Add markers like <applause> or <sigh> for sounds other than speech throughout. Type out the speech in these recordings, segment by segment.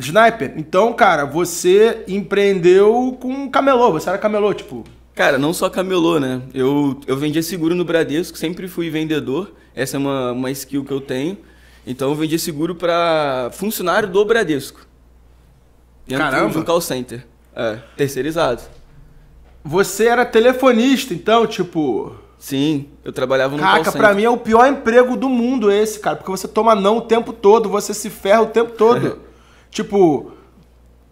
Sniper, então, cara, você empreendeu com camelô, você era camelô, tipo. Cara, não só camelô, né? Eu, eu vendia seguro no Bradesco, sempre fui vendedor, essa é uma, uma skill que eu tenho. Então eu vendia seguro para funcionário do Bradesco. Caramba! No call center. É, terceirizado. Você era telefonista, então, tipo. Sim, eu trabalhava no Caraca, pra mim é o pior emprego do mundo esse, cara. Porque você toma não o tempo todo, você se ferra o tempo todo. <laughs> Tipo,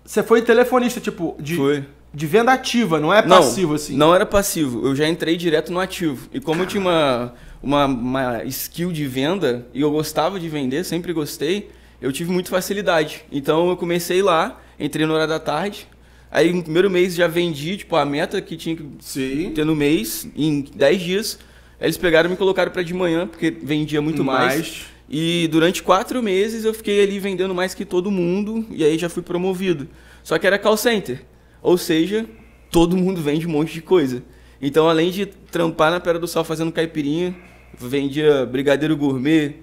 você foi telefonista, tipo, de, foi. de venda ativa, não é passivo não, assim? Não era passivo, eu já entrei direto no ativo. E como Caramba. eu tinha uma, uma, uma skill de venda e eu gostava de vender, sempre gostei, eu tive muita facilidade. Então eu comecei lá, entrei na hora da tarde, Aí no primeiro mês já vendi, tipo, a meta que tinha que Sim. ter no mês, em 10 dias. Aí eles pegaram e me colocaram para de manhã, porque vendia muito mais. mais. E durante quatro meses eu fiquei ali vendendo mais que todo mundo e aí já fui promovido. Só que era call center, ou seja, todo mundo vende um monte de coisa. Então, além de trampar na Pera do Sal fazendo caipirinha, vendia brigadeiro gourmet,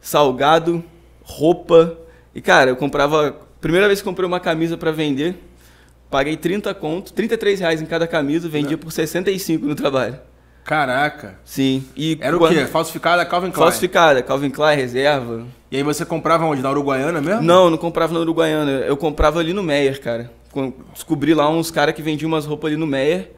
salgado, roupa. E cara, eu comprava. Primeira vez que comprei uma camisa para vender, paguei 30 conto, 33 reais em cada camisa, vendia por 65 no trabalho. Caraca. Sim. E Era quando... o quê? Falsificada Calvin Klein? Falsificada, Calvin Klein, reserva. E aí você comprava onde? Na Uruguaiana mesmo? Não, não comprava na Uruguaiana. Eu comprava ali no Meyer, cara. Descobri lá uns caras que vendiam umas roupas ali no Meyer.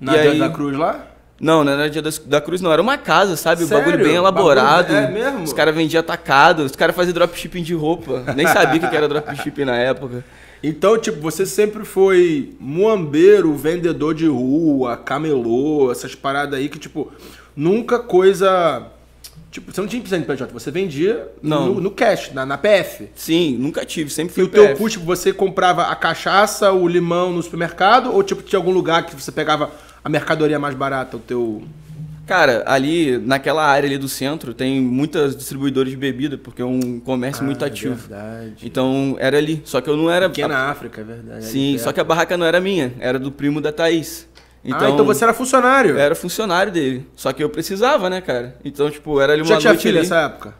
Na Dia aí... da Cruz lá? Não, não era Dia da, da Cruz, não. Era uma casa, sabe? O bagulho bem elaborado. Bagulho, é, é mesmo? Os caras vendiam atacado, os caras faziam dropshipping de roupa. Nem sabia o que era dropshipping na época. Então, tipo, você sempre foi muambeiro, vendedor de rua, camelô, essas paradas aí que, tipo, nunca coisa. Tipo, você não tinha empresa de PJ, você vendia não. No, no cash, na, na, PF. Sim, nunca tive, sempre fui. E o PF. teu custo, tipo, você comprava a cachaça, o limão no supermercado, ou tipo, tinha algum lugar que você pegava a mercadoria mais barata, o teu. Cara, ali naquela área ali do centro tem muitas distribuidoras de bebida, porque é um comércio ah, muito é ativo. Verdade. Então era ali. Só que eu não era. Aqui na a... África, é verdade. Sim, só é. que a barraca não era minha, era do primo da Thaís. Ah, então, ah, então você era funcionário? Era funcionário dele. Só que eu precisava, né, cara? Então, tipo, era ali uma Já tinha filha nessa época?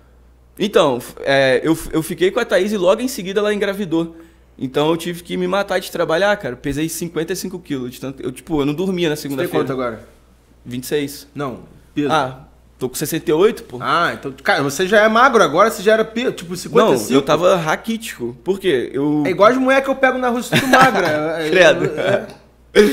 Então, é, eu, eu fiquei com a Thaís e logo em seguida ela engravidou. Então eu tive que me matar de trabalhar, cara. Pesei 55 quilos. De tanto... Eu, tipo, eu não dormia na segunda-feira. Você tem quanto agora? 26. Não, peso. Ah, tô com 68, pô. Ah, então, cara, você já é magro agora, você já era, peso, tipo, 55. Não, eu tava raquítico. Por quê? Eu... É igual as mulheres que eu pego na rua, tudo magra. <laughs> É, é, Credo. É. <laughs>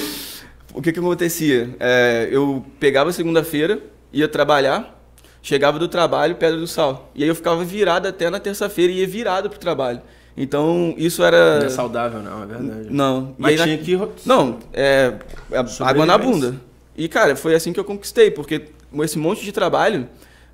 o que que acontecia? É, eu pegava segunda-feira, ia trabalhar, chegava do trabalho, Pedra do Sal. E aí eu ficava virado até na terça-feira e ia virado pro trabalho. Então, isso era. Não é saudável, não, é verdade. Não. Mas aí, tinha na... que. Não, é. Água na bunda. E, cara, foi assim que eu conquistei, porque esse monte de trabalho,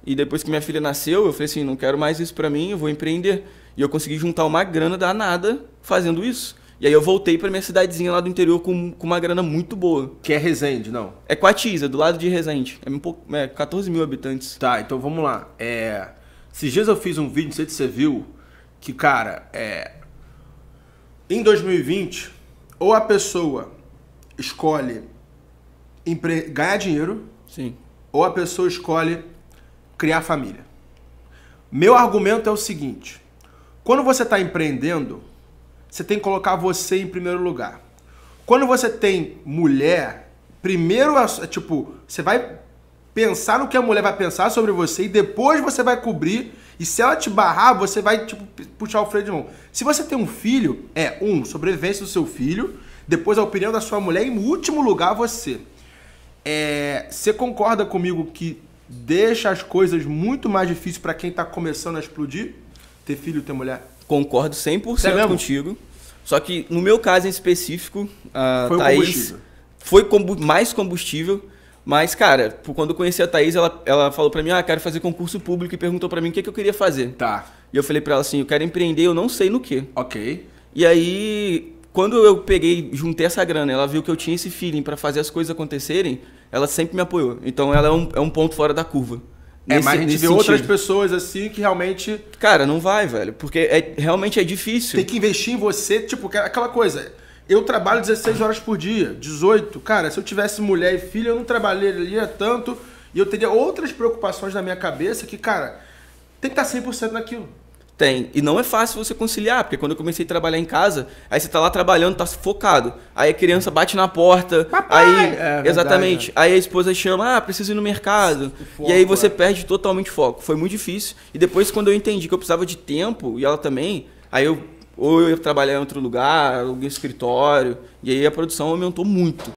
e depois que minha filha nasceu, eu falei assim, não quero mais isso para mim, eu vou empreender. E eu consegui juntar uma grana danada fazendo isso. E aí eu voltei para minha cidadezinha lá do interior com, com uma grana muito boa. Que é Resende, não? É Coatiza, do lado de Resende. É, um pouco, é 14 mil habitantes. Tá, então vamos lá. É, esses dias eu fiz um vídeo, não sei se você viu, que, cara, é... Em 2020, ou a pessoa escolhe empre... ganhar dinheiro. Sim. Ou a pessoa escolhe criar família. Meu argumento é o seguinte: quando você está empreendendo, você tem que colocar você em primeiro lugar. Quando você tem mulher, primeiro, é tipo, você vai pensar no que a mulher vai pensar sobre você e depois você vai cobrir. E se ela te barrar, você vai tipo, puxar o freio de mão. Se você tem um filho, é um, sobrevivência do seu filho, depois a opinião da sua mulher e, em último lugar, você. É, você concorda comigo que deixa as coisas muito mais difíceis para quem está começando a explodir? Ter filho, ter mulher? Concordo 100% é contigo. Só que no meu caso em específico, a foi Thaís combustível. foi combu mais combustível. Mas, cara, quando eu conheci a Thaís, ela, ela falou para mim, ah, quero fazer concurso público e perguntou para mim o que, é que eu queria fazer. Tá. E eu falei para ela assim, eu quero empreender, eu não sei no que. Ok. E aí, quando eu peguei, juntei essa grana, ela viu que eu tinha esse feeling para fazer as coisas acontecerem, ela sempre me apoiou. Então ela é um, é um ponto fora da curva. É, mas a gente vê sentido. outras pessoas assim que realmente. Cara, não vai, velho. Porque é, realmente é difícil. Tem que investir em você, tipo, é aquela coisa. Eu trabalho 16 horas por dia, 18. Cara, se eu tivesse mulher e filho eu não trabalharia tanto. E eu teria outras preocupações na minha cabeça que, cara, tem que estar 100% naquilo. Tem. E não é fácil você conciliar, porque quando eu comecei a trabalhar em casa, aí você tá lá trabalhando, tá focado. Aí a criança bate na porta. Papai! Aí, é, verdade, exatamente. É. Aí a esposa chama, ah, preciso ir no mercado. Foco, e aí você é. perde totalmente foco. Foi muito difícil. E depois, quando eu entendi que eu precisava de tempo, e ela também, aí eu ou eu ia trabalhar em outro lugar, algum escritório. E aí a produção aumentou muito.